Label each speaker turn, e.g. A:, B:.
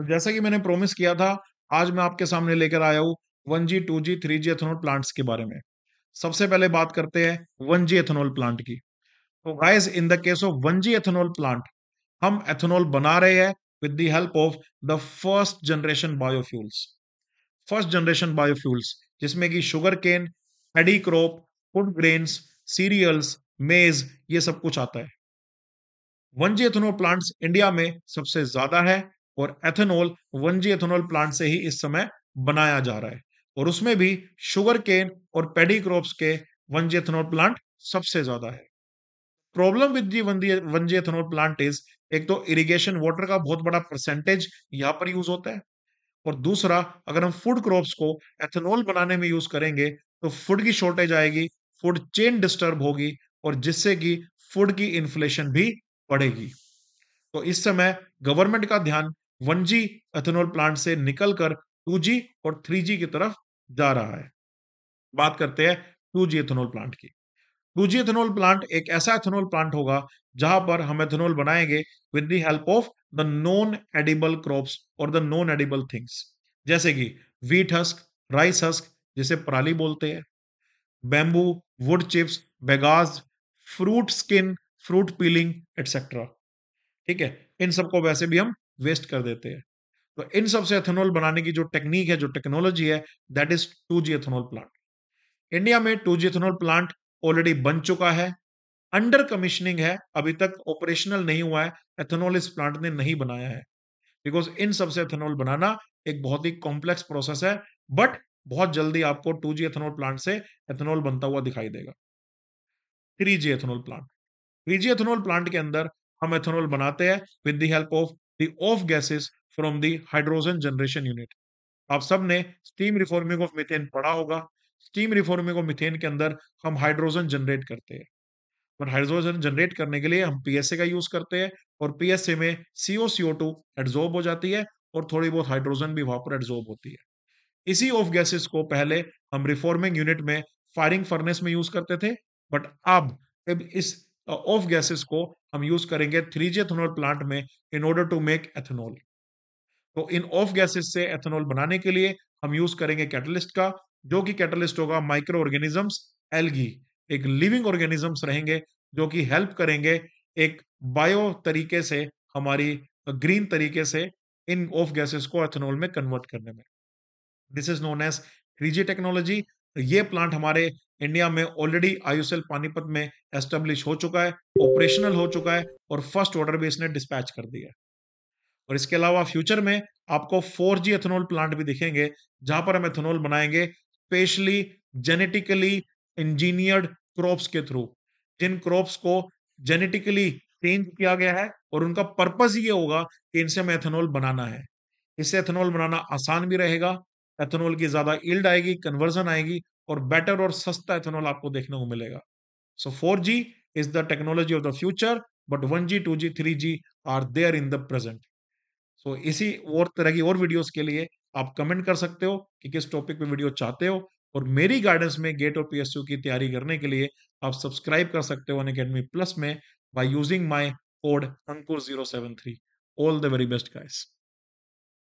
A: तो जैसा कि मैंने प्रोमिस किया था आज मैं आपके सामने लेकर आया हूँ one G two G three G ethanol plant के बारे में सबसे पहले बात करते हैं वन जी एथेनॉल प्लांट की तो guys in the case of one G ethanol plant हम एथेनॉल बना रहे हैं with the help of the first generation biofuels first generation biofuels जिसमें कि sugar cane paddy crop food grains cereals maize ये सब कुछ आता है one G ethanol plants India में सबसे ज्यादा है और ethanol one G ethanol plant से ही इस समय बनाया जा रहा है और उसमें भी शुगर केन और पेडी क्रॉप्स के वन जी एथेनॉल प्लांट सबसे ज्यादा है problem with G one G ethanol plant is एक तो इरिगेशन वाटर का बहुत बड़ा परसेंटेज यहाँ पर यूज होता है और दूसरा अगर हम फूड क्रॉप्स को एथेनॉल बनाने में यूज करेंगे तो फूड की शॉर्टेज आएगी फूड चेन डिस्टर्ब होगी और जिससे कि फूड की इन्फ्लेशन भी बढ़ेगी तो इस समय गवर्नमेंट का ध्यान वन जी एथेनॉल प्लांट से निकलकर टू जी और थ्री जी की तरफ जा रहा है बात करते हैं टू जी एथेनॉल प्लांट की टू जी एथेनॉल प्लांट एक ऐसा एथेनॉल प्लांट होगा जहां पर हम एथेनॉल बनाएंगे with the help of the non edible crops और द नॉन एडिबल थिंग्स जैसे कि वीट हस्क राइस हस्क जिसे पराली बोलते हैं bamboo wood chips bagasse fruit skin fruit peeling etcetera ठीक है इन सबको वैसे भी हम वेस्ट कर देते हैं तो इन सब से एथेनॉल बनाने की जो टेक्निक है जो टेक्नोलॉजी है that is two G ethanol plant India में two G ethanol plant already बन चुका है अंडर कमीशनिंग है अभी तक ऑपरेशनल नहीं हुआ है एथेनॉल इस प्लांट ने नहीं बनाया है बिकॉज इन सबसे एथेनॉल बनाना एक बहुत ही कॉम्प्लेक्स प्रोसेस है बट बहुत जल्दी आपको टू जी एथेनॉल प्लांट से एथेनॉल बनता हुआ दिखाई देगा three G ethanol plant three G ethanol plant के अंदर हम एथेनॉल बनाते हैं with the help of the off gases from the hydrogen generation unit. आप सब ने स्टीम रिफॉर्मिंग ऑफ मिथेन पढ़ा होगा स्टीम रिफॉर्मिंग ऑफ मिथेन के अंदर हम हाइड्रोजन जनरेट करते हैं और हाइड्रोजन जनरेट करने के लिए हम पीएसए का यूज करते हैं और पीएसए में सीओ सीओ टू एड्जॉर्ब हो जाती है और थोड़ी बहुत हाइड्रोजन भी वहां पर एड्जॉर्ब होती है इसी ऑफ गैसेस को पहले हम रिफॉर्मिंग यूनिट में फायरिंग फर्नेस में यूज करते थे बट अब इस ऑफ गैसेस को हम यूज करेंगे जी एथेनॉल प्लांट में in order to make ethanol तो इन ऑफ गैसेस से एथेनॉल बनाने के लिए हम यूज करेंगे कैटलिस्ट का जो कि कैटलिस्ट होगा माइक्रो ऑर्गेनिजम्स एलगी एक लिविंग ऑर्गेनिजम्स रहेंगे जो कि हेल्प करेंगे एक बायो तरीके से हमारी ग्रीन तरीके से इन ऑफ गैसेस को एथेनॉल में कन्वर्ट करने में this is known as three technology ये प्लांट हमारे इंडिया में ऑलरेडी आयुसेल पानीपत में एस्टेब्लिश हो चुका है ऑपरेशनल हो चुका है और फर्स्ट ऑर्डर भी इसने डिस्पैच कर दिया और इसके अलावा फ्यूचर में आपको फोर जी एथेनॉल प्लांट भी दिखेंगे जहां पर हम एथेनॉल बनाएंगे स्पेशली जेनेटिकली इंजीनियर्ड क्रॉप्स के थ्रू जिन क्रॉप्स को जेनेटिकली चेंज किया गया है और उनका पर्पज ये होगा कि इनसे हमें एथेनॉल बनाना है इससे एथेनॉल बनाना आसान भी रहेगा एथेनॉल की ज्यादा इल्ड आएगी कन्वर्जन आएगी और बेटर और सस्ता एथेनॉल आपको देखने को मिलेगा so four G is the technology of the future but one G two G three G are there in the present so इसी और तरह की और वीडियोस के लिए आप कमेंट कर सकते हो कि किस टॉपिक पे वीडियो चाहते हो और मेरी गाइडेंस में गेट और पीएसयू की तैयारी करने के लिए आप सब्सक्राइब कर सकते हो अन अकेडमी प्लस में by using my code Ankur zero seven three all the very best guys